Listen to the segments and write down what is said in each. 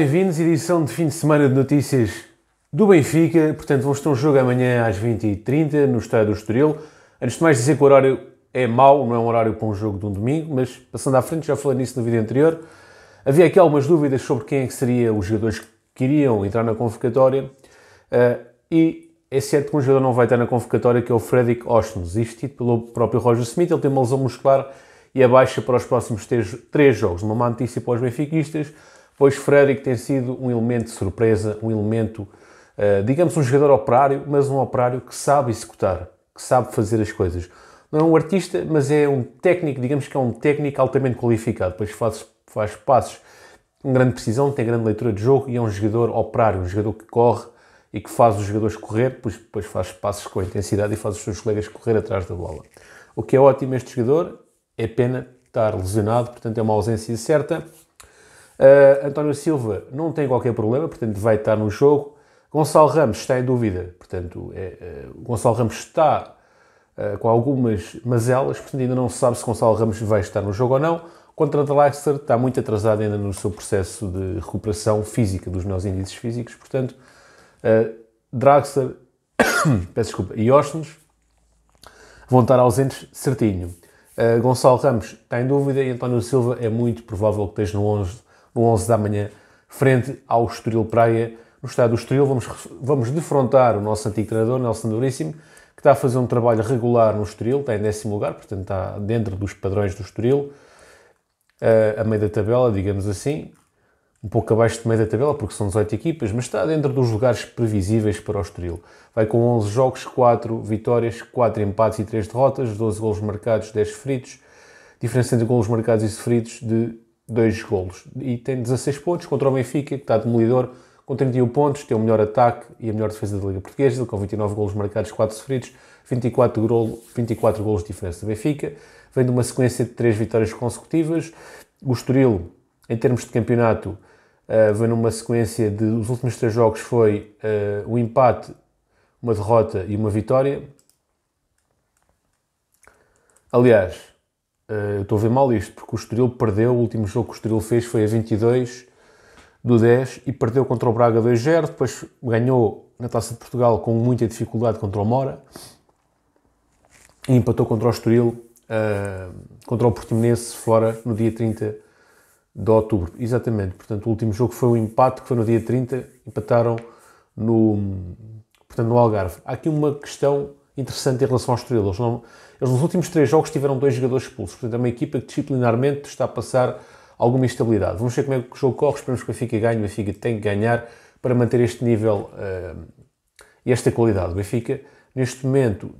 Bem-vindos, edição de fim de semana de notícias do Benfica. Portanto, vamos ter um jogo amanhã às 20h30 no Estádio do Estoril. Antes de mais dizer que o horário é mau, não é um horário para um jogo de um domingo, mas passando à frente, já falei nisso no vídeo anterior, havia aqui algumas dúvidas sobre quem é que seria os jogadores que iriam entrar na convocatória uh, e é certo que um jogador não vai estar na convocatória, que é o Fredrik Ostens, isto pelo próprio Roger Smith, ele tem uma lesão muscular e a baixa para os próximos três, três jogos. Uma má notícia para os benfiquistas, pois Frederick tem sido um elemento de surpresa, um elemento, eh, digamos, um jogador operário, mas um operário que sabe executar, que sabe fazer as coisas. Não é um artista, mas é um técnico, digamos que é um técnico altamente qualificado, pois faz, faz passos com grande precisão, tem grande leitura de jogo e é um jogador operário, um jogador que corre e que faz os jogadores correr, pois depois faz passos com intensidade e faz os seus colegas correr atrás da bola. O que é ótimo este jogador, é pena estar lesionado, portanto é uma ausência certa. Uh, António Silva não tem qualquer problema, portanto vai estar no jogo. Gonçalo Ramos está em dúvida, portanto, é, eh, Gonçalo Ramos está uh, com algumas mazelas, portanto ainda não se sabe se Gonçalo Ramos vai estar no jogo ou não. Contra o Leicester está muito atrasado ainda no seu processo de recuperação física dos meus índices físicos, portanto, uh, Draxler, peço desculpa, e Ostens vão estar ausentes certinho. Uh, Gonçalo Ramos está em dúvida e António Silva é muito provável que esteja no 11 no 11 da manhã, frente ao Estoril Praia. No estádio do Estoril vamos, vamos defrontar o nosso antigo treinador, Nelson Duríssimo, que está a fazer um trabalho regular no Estoril, está em décimo lugar, portanto está dentro dos padrões do Estoril, eh, a meio da tabela, digamos assim, um pouco abaixo de meio da tabela, porque são 18 equipas, mas está dentro dos lugares previsíveis para o Estoril. Vai com 11 jogos, 4 vitórias, 4 empates e 3 derrotas, 12 golos marcados, 10 feridos, diferença entre golos marcados e sofridos de dois golos. E tem 16 pontos contra o Benfica, que está demolidor, com 31 pontos, tem o melhor ataque e a melhor defesa da Liga Portuguesa, com 29 golos marcados, 4 sofridos, 24, golo, 24 golos de diferença do Benfica. Vem de uma sequência de 3 vitórias consecutivas. O Estoril, em termos de campeonato, eh, vem numa sequência de... Os últimos 3 jogos foi uh, um empate, uma derrota e uma vitória. Aliás, eh, eu estou a ver mal isto, porque o Estoril perdeu, o último jogo que o Estoril fez foi a 22 do 10 e perdeu contra o Braga 2-0, depois ganhou na Taça de Portugal com muita dificuldade contra o Mora e empatou contra o Estoril, uh, contra o Portimonense fora no dia 30 de outubro. Exatamente, portanto o último jogo foi um empate que foi no dia 30, empataram no, portanto, no Algarve. Há aqui uma questão interessante em relação ao Estoril. Eles, não, eles nos últimos três jogos tiveram dois jogadores expulsos, portanto é uma equipa que disciplinarmente está a passar alguma instabilidade. Vamos ver como é que o jogo corre, esperamos que o Benfica ganhe, o Benfica tem que ganhar para manter este nível eh, e esta qualidade. O Benfica, neste momento,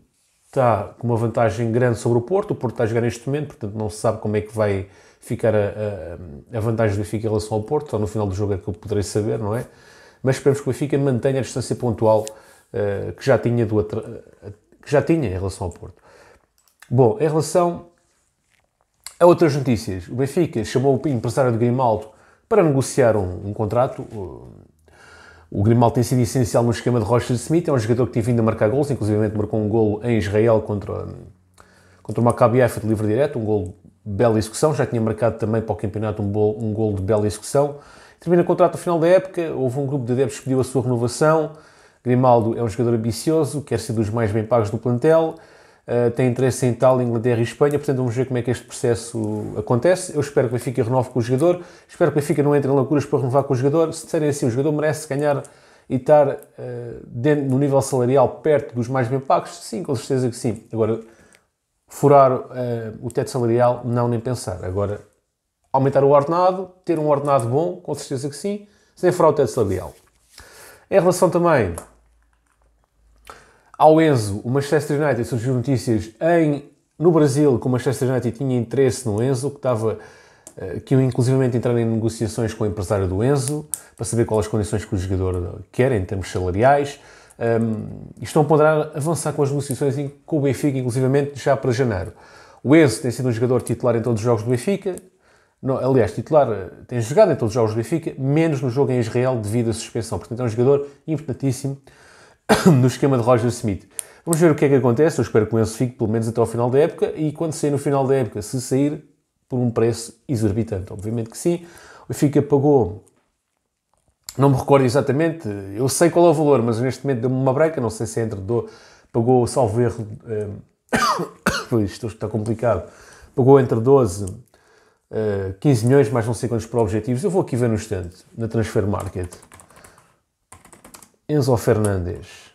está com uma vantagem grande sobre o Porto, o Porto está a jogar neste momento, portanto não se sabe como é que vai ficar a, a, a vantagem do Benfica em relação ao Porto, só no final do jogo é que eu poderei saber, não é? Mas esperamos que o Benfica mantenha a distância pontual uh, que já tinha do, que já tinha em relação ao Porto. Bom, em relação a outras notícias, o Benfica chamou o empresário de Grimaldo para negociar um, um contrato. O Grimaldo tem sido essencial no esquema de Rocha Smith, é um jogador que tem vindo a marcar gols, inclusive marcou um gol em Israel contra, contra o Maccabi Haifa de livre direto, um gol bela execução, já tinha marcado também para o campeonato um, um gol de bela execução. Termina o contrato no final da época, houve um grupo de adeptos que pediu a sua renovação, Grimaldo é um jogador ambicioso, quer ser dos mais bem pagos do plantel, uh, tem interesse em tal Inglaterra e Espanha, portanto vamos ver como é que este processo acontece. Eu espero que o Benfica renove com o jogador, espero que o Benfica não entre em loucuras para renovar com o jogador. Se disserem assim, o jogador merece ganhar e estar uh, dentro, no nível salarial perto dos mais bem pagos? Sim, com certeza que sim. Agora, furar uh, o teto salarial, não nem pensar. Agora, aumentar o ordenado, ter um ordenado bom, com certeza que sim, sem furar o teto salarial. Em relação também ao Enzo, o Manchester United surgiu notícias em, no Brasil que o Manchester United tinha interesse no Enzo, que estava eh, que eu inclusivamente entrar em negociações com o empresário do Enzo para saber quais as condições que o jogador quer em termos salariais. Um, ehm, estão a ponderar avançar com as negociações com o Benfica, inclusivamente já para janeiro. O Enzo tem sido um jogador titular em todos os jogos do Benfica, aliás, titular eh, tem jogado em todos os jogos do Benfica, menos no jogo em Israel devido à suspensão. Portanto, é um jogador importantíssimo no esquema de Roger Smith. Vamos ver o que é que acontece. Eu espero que o Enzo fique pelo menos até ao final da época e quando sair no final da época, se sair por um preço exorbitante, obviamente que sim. O Benfica pagou, não me recordo exatamente, eu sei qual é o valor, mas neste momento deu-me uma breca, não sei se é entre do, pagou, salvo erro, eh, um, isto está complicado, pagou entre 12 15 eh, milhões, mais não sei quantos para objetivos. Eu vou aqui ver no instante, na Transfer Market. Enzo Fernandes.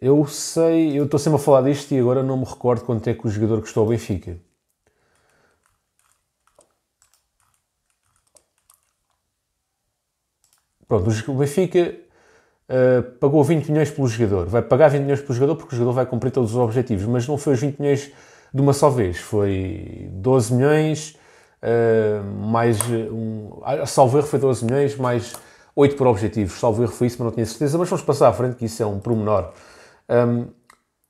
Eu sei, eu estou sempre a falar disto e agora não me recordo quanto é que o jogador custou ao Benfica. Pronto, o Benfica uh, pagou 20 milhões pelo jogador. Vai pagar 20 milhões pelo jogador porque o jogador vai cumprir todos os objetivos, mas não foi os 20 milhões de uma só vez. Foi 12 milhões, ah, mais um, salvo erro foi 12 milhões, mais 8 por objetivos, salvo erro foi isso, mas não tinha certeza, mas vamos passar à frente que isso é um promenor. Um,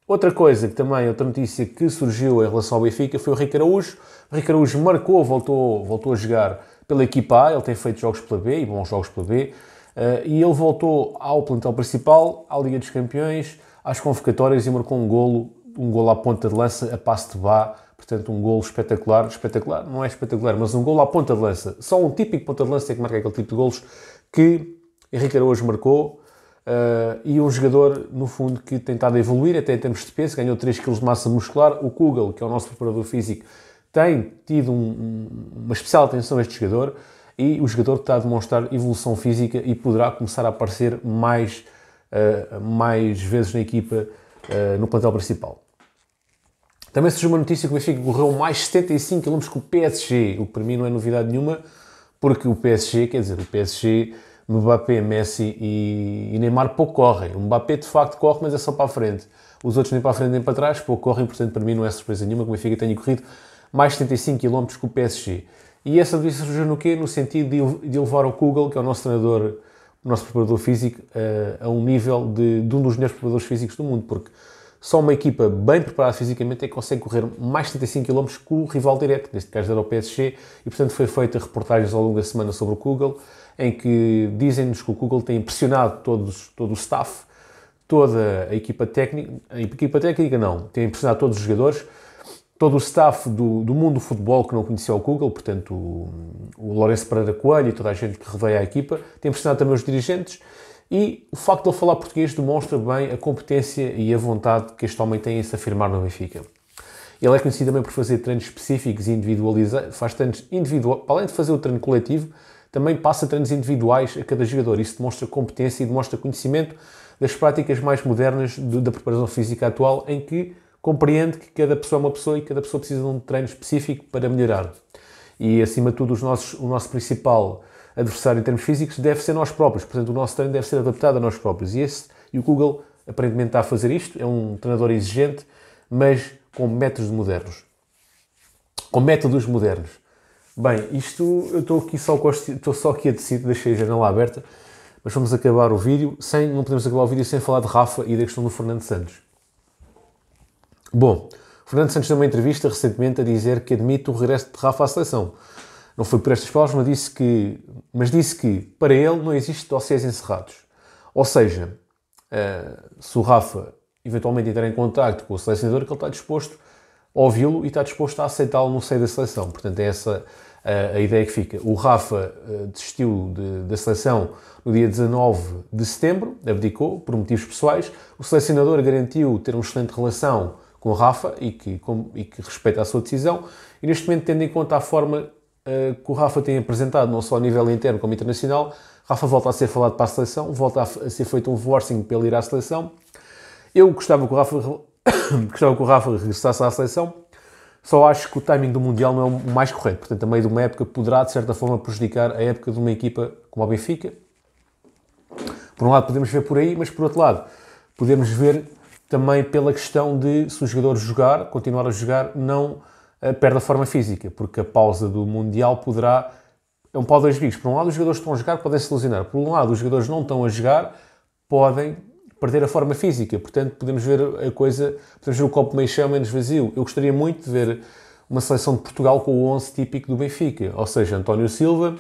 outra coisa que também, outra notícia que surgiu em relação ao Benfica foi o Rico Araújo, o Rico Araújo marcou, voltou, voltou a jogar pela equipa A, ele tem feito jogos pela B e bons jogos pela B, uh, e ele voltou ao plantel principal, à Liga dos Campeões, às convocatórias e marcou um golo, um golo à ponta de lança, a passe de bar, Portanto, um gol espetacular, espetacular, não é espetacular, mas um gol à ponta de lança. Só um típico ponta de lança é que marca aquele tipo de golos que Henrique Araújo marcou. Uh, e um jogador, no fundo, que tem estado a evoluir até em termos de peso, ganhou 3 kg de massa muscular. O Kugel, que é o nosso preparador físico, tem tido um, uma especial atenção a este jogador e o jogador está a demonstrar evolução física e poderá começar a aparecer mais, uh, mais vezes na equipa, uh, no plantel principal. Também surgiu uma notícia que o Benfica correu mais 75 km que o PSG, o que para mim não é novidade nenhuma, porque o PSG, quer dizer, o PSG, Mbappé, Messi e, Neymar pouco correm. O Mbappé de facto corre, mas é só para a frente. Os outros nem para a frente nem para trás, pouco correm, portanto para mim não é surpresa nenhuma que o Benfica tenha corrido mais 75 km que o PSG. E essa notícia surgiu no quê? No sentido de, de levar o Kugel, que é o nosso treinador, o nosso preparador físico, a, eh, a um nível de, de um dos melhores preparadores físicos do mundo, porque só uma equipa bem preparada fisicamente é que consegue correr mais de 35 km com o rival direto, neste caso era o PSG, e portanto foi feita reportagens ao longo da semana sobre o Google, em que dizem-nos que o Google tem impressionado todos, todo o staff, toda a equipa técnica, a equipa técnica não, tem impressionado todos os jogadores, todo o staff do, do mundo do futebol que não conhecia o Google, portanto o, o Lourenço Pereira Coelho e toda a gente que reveia a equipa, tem impressionado também os dirigentes e o facto de ele falar português demonstra bem a competência e a vontade que este homem tem em se afirmar no Benfica. Ele é conhecido também por fazer treinos específicos e individualizados, faz treinos individuais, além de fazer o treino coletivo, também passa treinos individuais a cada jogador. Isso demonstra competência e demonstra conhecimento das práticas mais modernas do, da preparação física atual, em que compreende que cada pessoa é uma pessoa e cada pessoa precisa de um treino específico para melhorar. E, acima de tudo, os nossos, o nosso principal adversário em termos físicos deve ser nós próprios. Portanto, o nosso treino deve ser adaptado a nós próprios. E, esse, e o Google aparentemente está a fazer isto. É um treinador exigente, mas com métodos modernos. Com métodos modernos. Bem, isto eu estou aqui só, estou só aqui a decidir, deixei a janela aberta, mas vamos acabar o vídeo. Sem, não podemos acabar o vídeo sem falar de Rafa e da questão do Fernando Santos. Bom, Fernando Santos deu uma entrevista recentemente a dizer que admite o regresso de Rafa à seleção. Não foi por estas palavras, mas disse que, mas disse que para ele não existe dossiês encerrados. Ou seja, uh, se o Rafa eventualmente entrar em contato com o selecionador, que ele está disposto a ouvi-lo e está disposto a aceitá-lo no seio da seleção. Portanto, é essa a, eh, a ideia que fica. O Rafa uh, desistiu de, da seleção no dia 19 de setembro, abdicou por motivos pessoais. O selecionador garantiu ter uma excelente relação com o Rafa e que, com, e que respeita a sua decisão. E neste momento, tendo em conta a forma eh, que o Rafa tem apresentado, não só a nível interno como internacional. Rafa volta a ser falado para a seleção, volta a ser feito um forcing para ele ir à seleção. Eu gostava que o Rafa, gostava que o Rafa regressasse à seleção, só acho que o timing do Mundial não é o mais correto. Portanto, a meio de uma época poderá, de certa forma, prejudicar a época de uma equipa como a Benfica. Por um lado, podemos ver por aí, mas por outro lado, podemos ver também pela questão de se o jogador jogar, continuar a jogar, não eh, perde a forma física, porque a pausa do Mundial poderá. É um pau dois bicos. Por um lado, os jogadores estão a jogar podem se lesionar. Por um lado, os jogadores não estão a jogar podem perder a forma física. Portanto, podemos ver a coisa, podemos ver o copo meio cheio, menos vazio. Eu gostaria muito de ver uma seleção de Portugal com o 11 típico do Benfica, ou seja, António Silva,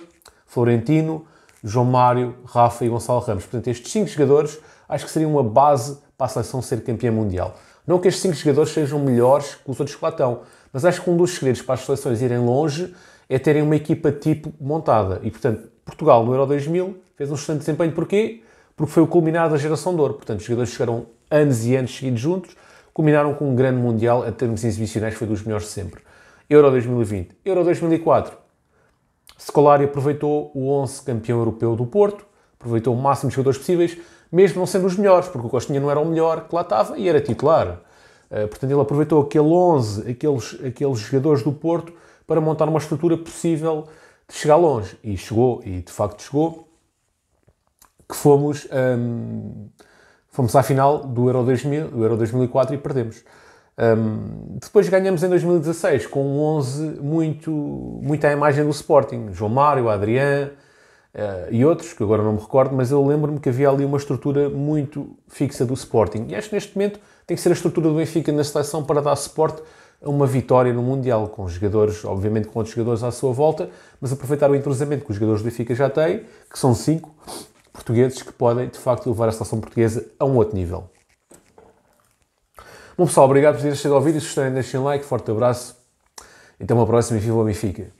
Florentino, João Mário, Rafa e Gonçalo Ramos. Portanto, estes cinco jogadores acho que seriam uma base para a seleção ser campeã mundial. Não que estes 5 jogadores sejam melhores que os outros que lá estão, mas acho que um dos segredos para as seleções irem longe é terem uma equipa tipo montada. E, portanto, Portugal no Euro 2000 fez um excelente desempenho. Porquê? Porque foi o culminar da geração de ouro. Portanto, os jogadores chegaram anos e anos seguidos juntos, culminaram com um grande Mundial, a termos exibicionais, foi dos melhores de sempre. Euro 2020. Euro 2004. Scolari aproveitou o 11 campeão europeu do Porto, aproveitou o máximo de jogadores possíveis, mesmo não sendo os melhores, porque o Costinha não era o melhor que lá estava e era titular. Eh, portanto, ele aproveitou aquele 11, aqueles, aqueles jogadores do Porto, para montar uma estrutura possível de chegar longe. E chegou, e de facto chegou, que fomos, ehm, fomos à final do Euro, 2000, do Euro 2004 e perdemos. Ehm, depois ganhamos em 2016 com um 11 muito, muito à imagem do Sporting. João Mário, Adriano, eh, e outros, que agora não me recordo, mas eu lembro-me que havia ali uma estrutura muito fixa do Sporting. E acho que neste momento tem que ser a estrutura do Benfica na seleção para dar suporte a uma vitória no Mundial, com jogadores, obviamente com outros jogadores à sua volta, mas aproveitar o entrosamento que os jogadores do Benfica já têm, que são cinco portugueses, que podem de facto levar a seleção portuguesa a um outro nível. Bom pessoal, obrigado por terem chegado ao vídeo. Se gostarem, deixem like, forte abraço. Então, uma próxima e viva o Benfica!